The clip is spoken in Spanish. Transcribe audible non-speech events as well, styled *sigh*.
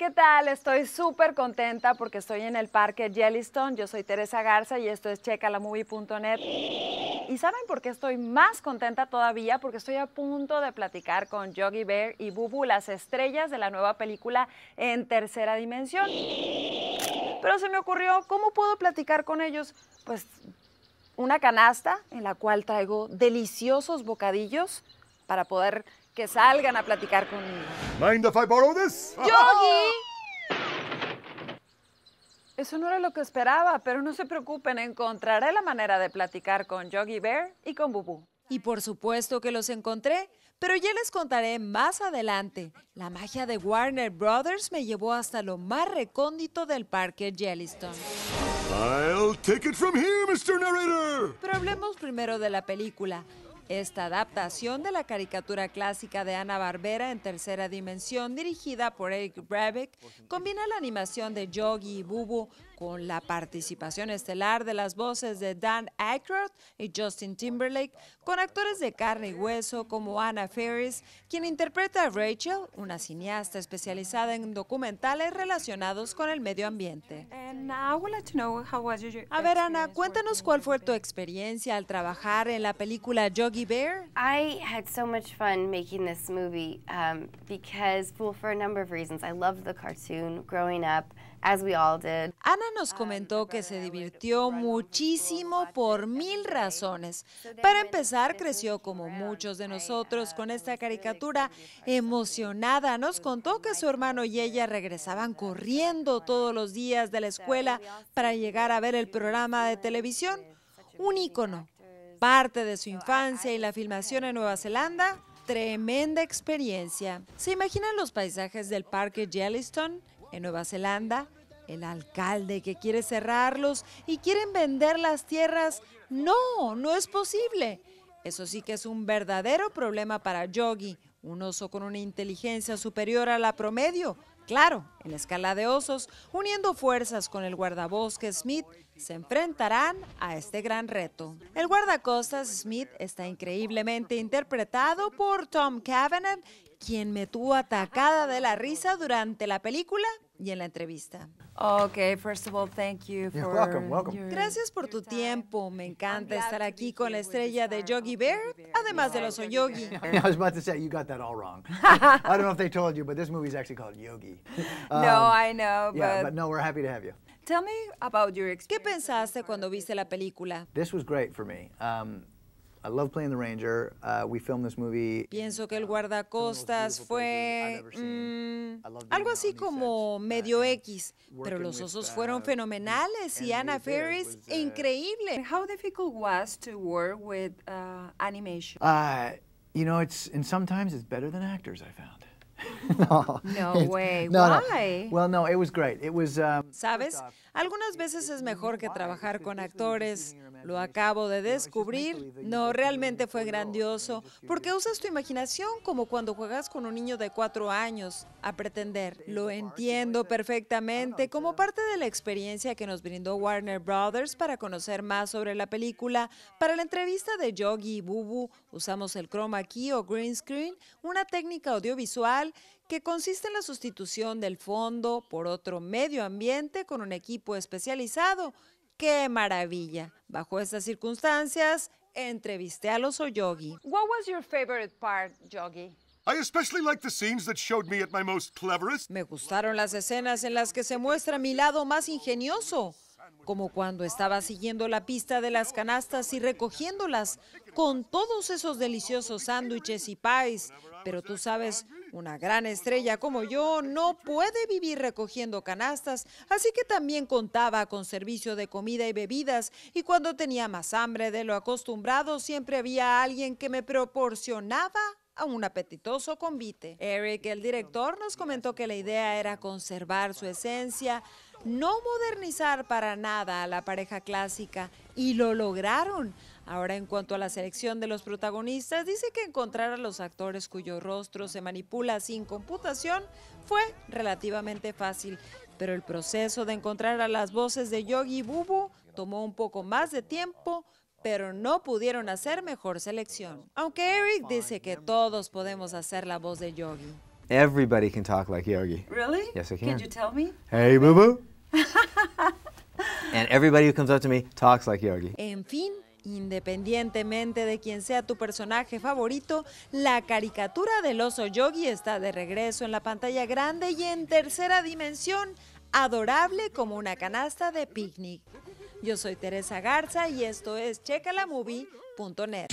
¿Qué tal? Estoy súper contenta porque estoy en el parque Jellystone. Yo soy Teresa Garza y esto es checalamovie.net. ¿Y saben por qué estoy más contenta todavía? Porque estoy a punto de platicar con Yogi Bear y Bubu, las estrellas de la nueva película en tercera dimensión. Pero se me ocurrió, ¿cómo puedo platicar con ellos? Pues una canasta en la cual traigo deliciosos bocadillos para poder que salgan a platicar conmigo. Mind if I borrow this? ¡Yogi! *laughs* Eso no era lo que esperaba, pero no se preocupen, encontraré la manera de platicar con Yogi Bear y con Bubú. Y por supuesto que los encontré, pero ya les contaré más adelante. La magia de Warner Brothers me llevó hasta lo más recóndito del parque Jellystone. I'll take it from here, Mr. Narrator. Pero hablemos primero de la película. Esta adaptación de la caricatura clásica de Ana Barbera en tercera dimensión, dirigida por Eric Brabeck, combina la animación de Yogi y Bubu con la participación estelar de las voces de Dan Aykroyd y Justin Timberlake, con actores de carne y hueso como Anna Ferris, quien interpreta a Rachel, una cineasta especializada en documentales relacionados con el medio ambiente. A ver, Anna, cuéntanos cuál fue tu experiencia al trabajar en la película Yogi Bear. I had so much fun making this movie um, because, well, for a number of reasons, I loved the cartoon growing up. As we all did nos ah, comentó que se divirtió muchísimo por mil razones. Para empezar, creció como muchos de nosotros ah, con esta caricatura emocionada. Nos contó que su hermano y ella regresaban corriendo todos los días de la escuela para llegar a ver el programa de televisión. Un ícono, parte de su infancia y la filmación en Nueva Zelanda. Tremenda experiencia. ¿Se imaginan los paisajes del Parque Yellowstone en Nueva Zelanda? el alcalde que quiere cerrarlos y quieren vender las tierras. No, no es posible. Eso sí que es un verdadero problema para Yogi, un oso con una inteligencia superior a la promedio. Claro, en la escala de osos, uniendo fuerzas con el guardabosque Smith, se enfrentarán a este gran reto. El guardacostas Smith está increíblemente interpretado por Tom Cavanagh, quien me tuvo atacada de la risa durante la película y en la entrevista. Okay, first of all, thank you for welcome, welcome. Gracias por tu tiempo. Me encanta estar aquí con la estrella de Yogi Bear, además de los Yogi. *laughs* I was about to say you got that all wrong. *laughs* I don't know if they told you, but this movie is actually called Yogi. *laughs* no, um, I know, but yeah, but no, we're happy to have you. Tell me about your experience. ¿Qué pensaste cuando viste la película? This was great for me. Um, I love playing the Ranger. Uh, we filmed this movie. Pienso que el guardacostas fue mm, algo así como uh, medio X, pero los osos uh, fueron fenomenales y Anna Ferris increíble. How difficult was to work with uh, animation? Uh, you know, it's and sometimes it's better than actors. I found. *laughs* no, way. *laughs* No, Why? Well, no, it was great. It was. Um, Sabes, algunas veces es mejor que trabajar con actores. Lo acabo de descubrir. No, realmente fue grandioso, porque usas tu imaginación como cuando juegas con un niño de cuatro años a pretender. Lo entiendo perfectamente ah, como parte de la experiencia que nos brindó Warner Brothers para conocer más sobre la película. Para la entrevista de Yogi y Bubu usamos el chroma key o green screen, una técnica audiovisual que consiste en la sustitución del fondo por otro medio ambiente con un equipo especializado ¡Qué maravilla! Bajo estas circunstancias, entrevisté a los Oyogi. What was your favorite part, Yogi? me Me gustaron las escenas en las que se muestra mi lado más ingenioso, como cuando estaba siguiendo la pista de las canastas y recogiéndolas con todos esos deliciosos sándwiches y pies. Pero tú sabes, una gran estrella como yo no puede vivir recogiendo canastas, así que también contaba con servicio de comida y bebidas y cuando tenía más hambre de lo acostumbrado siempre había alguien que me proporcionaba a un apetitoso convite. Eric, el director, nos comentó que la idea era conservar su esencia, no modernizar para nada a la pareja clásica y lo lograron Ahora, en cuanto a la selección de los protagonistas, dice que encontrar a los actores cuyo rostro se manipula sin computación fue relativamente fácil, pero el proceso de encontrar a las voces de Yogi y Bubu tomó un poco más de tiempo, pero no pudieron hacer mejor selección. Aunque Eric dice que todos podemos hacer la voz de Yogi. Everybody can talk like Yogi. Really? Yes, I can. Can you tell me? Hey, Boo Boo. *laughs* and everybody who comes up to me talks like Yogi. En fin, Independientemente de quién sea tu personaje favorito, la caricatura del oso yogi está de regreso en la pantalla grande y en tercera dimensión, adorable como una canasta de picnic. Yo soy Teresa Garza y esto es checalamovie.net.